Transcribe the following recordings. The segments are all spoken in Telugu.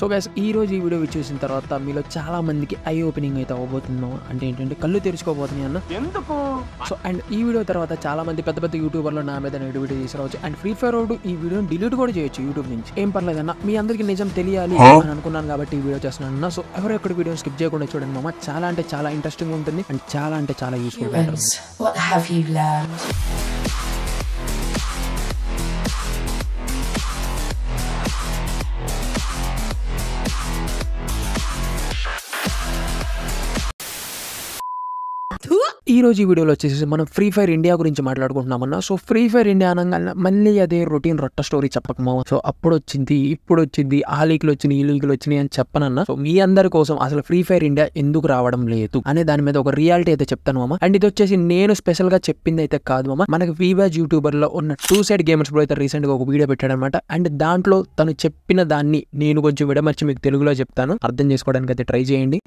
సో గైస్ ఈ రోజు ఈ వీడియో చూసిన తర్వాత మీలో చాలా మందికి ఐ ఓపెనింగ్ అయితే అవ్వబోతుందో అంటే ఏంటంటే కళ్ళు తెరుచుకోబోతున్నాయి అన్న ఎందుకు సో అండ్ ఈ వీడియో తర్వాత చాలా మంది పెద్ద పెద్ద యూట్యూబర్లు నా మీద నెగిటివ్ వీడియో తీసుకురావచ్చు అండ్ ఫ్రీ ఫైర్ రోడ్ ఈ వీడియోని డిలీట్ కూడా చేయొచ్చు యూట్యూబ్ నుంచి ఏం పర్లేదు అన్న మీ అందరికీ నిజం తెలియాలి అని అనుకున్నాను కాబట్టి ఈ వీడియో చేస్తున్నాను అన్న సో ఎవరు ఎక్కడ వీడియో స్కిప్ చేయకుండా చూడండి మామ చాలా అంటే చాలా ఇంట్రెస్టింగ్ ఉంటుంది అండ్ చాలా అంటే చాలా యూస్ఫుల్ ఈరోజు ఈ వీడియోలో వచ్చేసి మనం ఫ్రీ ఫైర్ ఇండియా గురించి మాట్లాడుకుంటున్నామన్నా సో ఫ్రీ ఫైర్ ఇండియా అనగానే మళ్ళీ అదే రొటీన్ రొట్ట స్టోరీ చెప్పకమో సో అప్పుడు వచ్చింది ఇప్పుడు వచ్చింది ఆ లీక్లు వచ్చినాయి ఈ లీక్లు వచ్చినాయి అని చెప్పనన్నా సో మీ అందరి కోసం అసలు ఫ్రీ ఫైర్ ఇండియా ఎందుకు రావడం లేదు అనే దాని మీద ఒక రియాలిటీ అయితే చెప్తాను మామ అండ్ ఇది వచ్చేసి నేను స్పెషల్ గా చెప్పింది అయితే కాదు మామ మనకి వీవాజ్ యూట్యూబర్ లో ఉన్న టూ సైడ్ గేమర్స్ కూడా అయితే రీసెంట్ గా ఒక వీడియో పెట్టాడనమాట అండ్ దాంట్లో తను చెప్పిన దాన్ని నేను కొంచెం విడమర్చి మీకు తెలుగులో చెప్తాను అర్థం చేసుకోవడానికి అయితే ట్రై చేయండి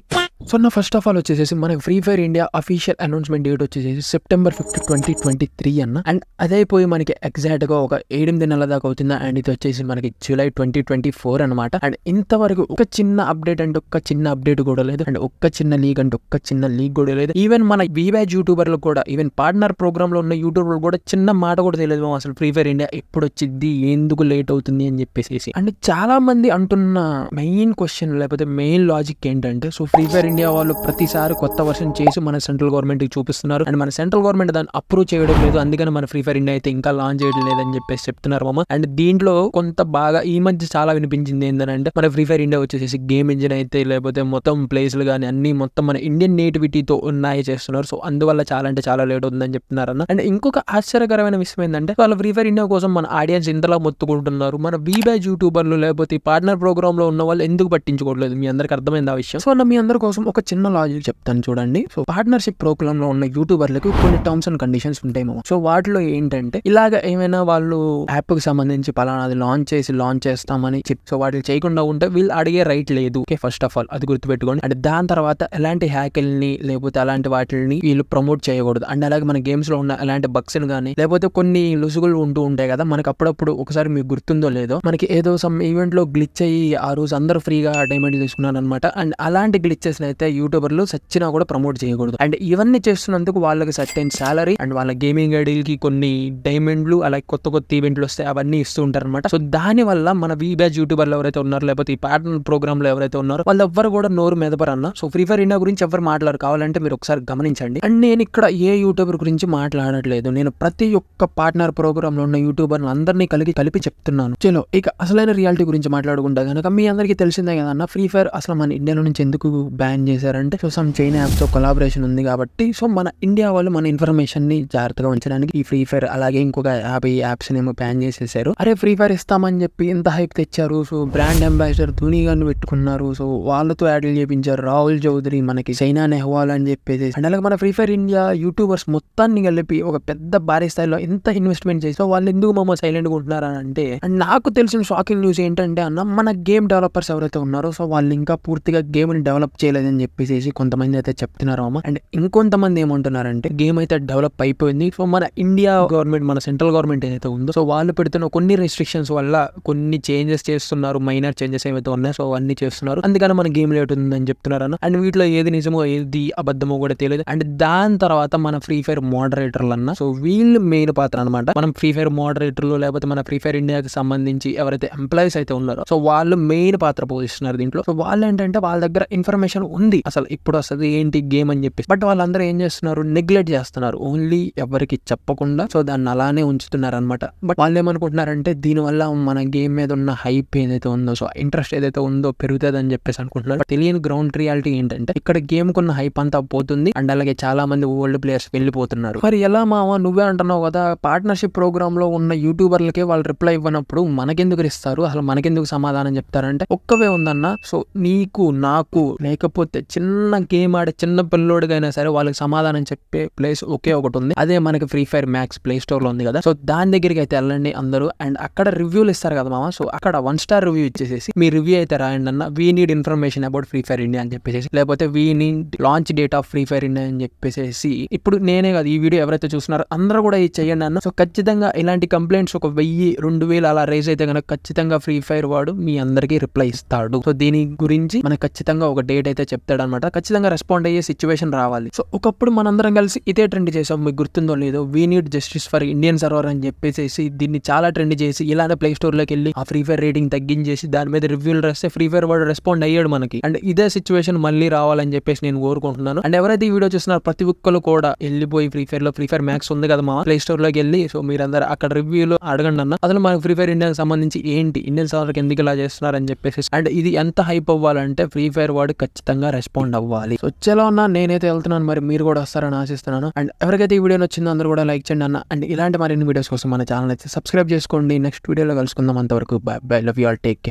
సో నా ఫస్ట్ ఆఫ్ ఆల్ వచ్చేసేసి మనకి free fire India official announcement date వచ్చేసి September fifth twenty twenty three అన్న అండ్ అదే పోయి మనకి ఎగ్జాక్ట్ గా ఒక ఏడెనిమిది నెలల దాకా అవుతుంది అండ్ ఇది వచ్చేసి మనకి జూలై ట్వంటీ ట్వంటీ ఫోర్ అనమాట అండ్ ఇంతవరకు ఒక చిన్న అప్డేట్ అండ్ ఒక్క చిన్న అప్డేట్ కూడా లేదు అండ్ ఒక్క చిన్న లీగ్ అంటే ఒక్క చిన్న లీగ్ కూడా లేదు ఈవెన్ మన యూట్యూబర్ యూట్యూబర్లు కూడా ఈవెన్ పార్ట్నర్ లో ఉన్న యూట్యూబర్లు కూడా చిన్న మాట కూడా తెలియదు అసలు ఫ్రీ ఫైర్ ఇండియా ఎప్పుడు వచ్చింది ఎందుకు లేట్ అవుతుంది అని చెప్పేసి అండ్ చాలా మంది అంటున్న మెయిన్ క్వశ్చన్ లేకపోతే మెయిన్ లాజిక్ ఏంటంటే సో ఫ్రీ ఫైర్ ఇండియా వాళ్ళు ప్రతిసారి కొత్త వర్షన్ చేసి మన సెంట్రల్ గవర్నమెంట్ కి చూపిస్తున్నారు అండ్ మన సెంట్రల్ గవర్నమెంట్ దాన్ని అప్రూవ్ చేయడం లేదు అందుకని మన ఫ్రీ ఫైర్ ఇండియా అయితే ఇంకా లాంచ్ చేయడం లేదని చెప్పేసి చెప్తున్నారు మామ అండ్ దీంట్లో కొంత బాగా ఈ మధ్య చాలా వినిపించింది ఏంటంటే మన ఫ్రీ ఫైర్ ఇండియా వచ్చేసి గేమ్ ఇంజిన్ అయితే లేకపోతే మొత్తం ప్లేస్లు కానీ అన్ని మొత్తం మన ఇండియన్ నేటివిటీతో ఉన్నాయి చేస్తున్నారు సో అందువల్ల చాలా అంటే చాలా లేట్ అవుతుందని చెప్తున్నారు అన్న అండ్ ఇంకొక ఆశ్చర్యకరమైన విషయం ఏంటంటే వాళ్ళ ఫ్రీ ఫైర్ ఇండియా కోసం మన ఆడియన్స్ ఇంతలా మొత్తుకుంటున్నారు మన వీబ్యాజ్ యూట్యూబర్లు లేకపోతే పార్ట్నర్ ప్రోగ్రామ్ లో ఉన్న వాళ్ళు ఎందుకు పట్టించుకోవట్లేదు మీ అందరికి అర్థమైంది ఆ విషయం సో మీ అందరి కోసం కోసం ఒక చిన్న లాజిక్ చెప్తాను చూడండి సో పార్ట్నర్షిప్ ప్రోగ్రామ్ లో ఉన్న యూట్యూబర్లకు కొన్ని టర్మ్స్ అండ్ కండిషన్స్ ఉంటాయేమో సో వాటిలో ఏంటంటే ఇలాగ ఏమైనా వాళ్ళు యాప్ కి సంబంధించి పలానాది లాంచ్ చేసి లాంచ్ చేస్తామని చెప్పి సో వాటిని చేయకుండా ఉంటే వీళ్ళు అడిగే రైట్ లేదు ఓకే ఫస్ట్ ఆఫ్ ఆల్ అది గుర్తుపెట్టుకోండి అండ్ దాని తర్వాత ఎలాంటి హ్యాకిల్ని లేకపోతే అలాంటి వాటిని వీళ్ళు ప్రమోట్ చేయకూడదు అండ్ అలాగే మన గేమ్స్ లో ఉన్న అలాంటి బక్స్ కానీ లేకపోతే కొన్ని లుసుగులు ఉంటూ ఉంటాయి కదా మనకి అప్పుడప్పుడు ఒకసారి మీకు గుర్తుందో లేదో మనకి ఏదో సమ్ ఈవెంట్ లో గ్లిచ్ అయ్యి ఆ రోజు అందరూ ఫ్రీగా డైమండ్ తీసుకున్నారనమాట అనమాట అండ్ అలాంటి గ్లిచెస్ అయితే యూట్యూబర్లు సచ్చినా కూడా ప్రమోట్ చేయకూడదు అండ్ ఇవన్నీ చేస్తున్నందుకు వాళ్ళకి సర్టైన్ సాలరీ అండ్ వాళ్ళ గేమింగ్ ఐడీలకి కొన్ని డైమండ్లు అలాగే కొత్త కొత్త ఈవెంట్లు వస్తాయి అవన్నీ ఇస్తూ ఉంటారు అనమాట సో దాని వల్ల మన వీ బ్యాచ్ యూట్యూబర్లు ఎవరైతే ఉన్నారో లేకపోతే ఈ ప్యాటర్న్ ప్రోగ్రామ్ లో ఎవరైతే ఉన్నారో వాళ్ళు ఎవరు కూడా నోరు మెదపరన్న సో ఫ్రీ ఫైర్ ఇండియా గురించి ఎవరు మాట్లాడరు కావాలంటే మీరు ఒకసారి గమనించండి అండ్ నేను ఇక్కడ ఏ యూట్యూబర్ గురించి మాట్లాడట్లేదు నేను ప్రతి ఒక్క పార్ట్నర్ ప్రోగ్రామ్ లో ఉన్న యూట్యూబర్లు అందరినీ కలిగి కలిపి చెప్తున్నాను చలో ఇక అసలైన రియాలిటీ గురించి మాట్లాడుకుంటా కనుక మీ అందరికీ తెలిసిందే కదా అన్న ఫ్రీ ఫైర్ అసలు మన ఇండియాలో నుంచి ఎందుకు బ్యాన్ బ్యాన్ చేశారంటే సో సమ్ చైనా యాప్తో కొలాబరేషన్ ఉంది కాబట్టి సో మన ఇండియా వాళ్ళు మన ఇన్ఫర్మేషన్ని జాగ్రత్తగా ఉంచడానికి ఈ ఫ్రీ ఫైర్ అలాగే ఇంకొక ఈ యాప్స్ ఏమో బ్యాన్ చేసేసారు అరే ఫ్రీ ఫైర్ ఇస్తామని చెప్పి ఇంత హైప్ తెచ్చారు సో బ్రాండ్ అంబాసిడర్ ధోని గారిని పెట్టుకున్నారు సో వాళ్ళతో యాడ్లు చేపించారు రాహుల్ చౌదరి మనకి చైనా నెహ్వాల్ అని చెప్పేసి అండ్ అలాగే మన ఫ్రీ ఫైర్ ఇండియా యూట్యూబర్స్ మొత్తాన్ని కలిపి ఒక పెద్ద భారీ స్థాయిలో ఎంత ఇన్వెస్ట్మెంట్ చేసి వాళ్ళు ఎందుకు మమ్మల్ని సైలెంట్ ఉంటున్నారు అని అంటే అండ్ నాకు తెలిసిన షాకింగ్ న్యూస్ ఏంటంటే అన్న మన గేమ్ డెవలపర్స్ ఎవరైతే ఉన్నారో సో వాళ్ళు ఇంకా పూర్తిగా గేమ్ని డెవలప్ చేయలేదు అని చెప్పేసి కొంతమంది అయితే చెప్తున్నారు అమ్మ అండ్ ఇంకొంతమంది ఏమంటున్నారంటే గేమ్ అయితే డెవలప్ అయిపోయింది సో మన ఇండియా గవర్నమెంట్ మన సెంట్రల్ గవర్నమెంట్ ఏదైతే ఉందో సో వాళ్ళు పెడుతున్న కొన్ని రెస్ట్రిక్షన్స్ వల్ల కొన్ని చేంజెస్ చేస్తున్నారు మైనర్ చేంజెస్ ఏమైతే ఉన్నాయో సో అన్ని చేస్తున్నారు అందుకని మన గేమ్ లేట్ ఉందని చెప్తున్నారు అన్న అండ్ వీటిలో ఏది నిజమో ఏది అబద్ధమో కూడా తెలియదు అండ్ దాని తర్వాత మన ఫ్రీ ఫైర్ మోడరేటర్లు అన్న సో వీళ్ళు మెయిన్ పాత్ర అనమాట మనం ఫ్రీ ఫైర్ మోడరేటర్లు లేకపోతే మన ఫ్రీ ఫైర్ ఇండియాకి సంబంధించి ఎవరైతే ఎంప్లాయీస్ అయితే ఉన్నారో సో వాళ్ళు మెయిన్ పాత్ర పోషిస్తున్నారు దీంట్లో సో వాళ్ళు ఏంటంటే వాళ్ళ దగ్గర ఇన్ఫర్మేషన్ ఉంది అసలు ఇప్పుడు అసలు ఏంటి గేమ్ అని చెప్పి బట్ వాళ్ళందరూ ఏం చేస్తున్నారు నెగ్లెక్ట్ చేస్తున్నారు ఓన్లీ ఎవరికి చెప్పకుండా సో దాన్ని అలానే ఉంచుతున్నారు అనమాట బట్ వాళ్ళు ఏమనుకుంటున్నారంటే దీనివల్ల మన గేమ్ మీద ఉన్న హైప్ ఏదైతే ఉందో సో ఇంట్రెస్ట్ ఏదైతే ఉందో పెరుగుతుంది అని చెప్పేసి అనుకుంటున్నారు తెలియని గ్రౌండ్ రియాలిటీ ఏంటంటే ఇక్కడ గేమ్ కున్న హైప్ అంతా పోతుంది అండ్ అలాగే చాలా మంది ఓల్డ్ ప్లేయర్స్ వెళ్ళిపోతున్నారు మరి ఎలా మామ నువ్వే అంటున్నావు కదా పార్ట్నర్షిప్ ప్రోగ్రామ్ లో ఉన్న యూట్యూబర్లకే వాళ్ళు రిప్లై ఇవ్వనప్పుడు మనకెందుకు ఇస్తారు అసలు మనకెందుకు సమాధానం చెప్తారంటే ఒక్కవే ఉందన్న సో నీకు నాకు లేకపోతే లేకపోతే చిన్న గేమ్ ఆడే చిన్న పిల్లోడికైనా సరే వాళ్ళకి సమాధానం చెప్పే ప్లేస్ ఒకే ఒకటి ఉంది అదే మనకి free fire max play store లో ఉంది కదా సో దాని దగ్గరికి అయితే వెళ్ళండి అందరూ అండ్ అక్కడ రివ్యూలు ఇస్తారు కదా మామ సో అక్కడ వన్ స్టార్ రివ్యూ ఇచ్చేసేసి మీ రివ్యూ అయితే రాయండి అన్న we need information about free fire India అని చెప్పేసి లేకపోతే we need launch date of free fire India అని చెప్పేసి ఇప్పుడు నేనే కాదు ఈ వీడియో ఎవరైతే చూస్తున్నారో అందరూ కూడా ఇది చేయండి అన్న సో ఖచ్చితంగా ఇలాంటి కంప్లైంట్స్ ఒక వెయ్యి రెండు వేలు అలా రేజ్ అయితే కనుక ఖచ్చితంగా ఫ్రీ ఫైర్ వాడు మీ అందరికీ రిప్లై ఇస్తాడు సో దీని గురించి మనకు ఖచ్చితంగా ఒక డేట్ అయితే చెప్తాడనమాట ఖచ్చితంగా రెస్పాండ్ అయ్యే సిచ్యువేషన్ రావాలి సో ఒకప్పుడు మనందరం కలిసి ఇదే ట్రెండ్ చేసాం మీకు గుర్తుందో లేదో we need justice for Indian server అని చెప్పేసి దీన్ని చాలా ట్రెండ్ చేసి ఇలానే ప్లే స్టోర్లోకి వెళ్ళి ఆ ఫ్రీ ఫైర్ రేటింగ్ తగ్గించేసి దాని మీద రివ్యూలు రాస్తే ఫ్రీ ఫైర్ వాడు రెస్పాండ్ అయ్యాడు మనకి అండ్ ఇదే సిచ్యువేషన్ మళ్ళీ రావాలని చెప్పేసి నేను కోరుకుంటున్నాను అండ్ ఎవరైతే ఈ వీడియో చూస్తున్నారు ప్రతి ఒక్కరు కూడా వెళ్ళిపోయి ఫ్రీ ఫైర్ లో ఫ్రీ ఫైర్ మ్యాక్స్ ఉంది కదా మా ప్లే స్టోర్ లోకి వెళ్ళి సో మీరందరూ అక్కడ రివ్యూలు అడగండి అన్న అసలు మనకు ఫ్రీ ఫైర్ ఇండియాకి సంబంధించి ఏంటి ఇండియన్ కి ఎందుకు ఇలా చేస్తున్నారని చెప్పేసి అండ్ ఇది ఎంత హైప్ అవ్వాలంటే ఫ్రీ ఫైర్ వాడు ఖచ్చితంగా విధంగా రెస్పాండ్ అవ్వాలి సో వచ్చేలా ఉన్నా నేనైతే వెళ్తున్నాను మరి మీరు కూడా వస్తారని ఆశిస్తున్నాను అండ్ ఎవరికైతే ఈ వీడియో నచ్చిందో అందరూ కూడా లైక్ చేయండి అన్న అండ్ ఇలాంటి మరిన్ని వీడియోస్ కోసం మన ఛానల్ అయితే సబ్స్క్రైబ్ చేసుకోండి నెక్స్ట్ వీడియోలో కలుసుకుందాం అంతవరకు bye bye love you all take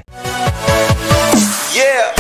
care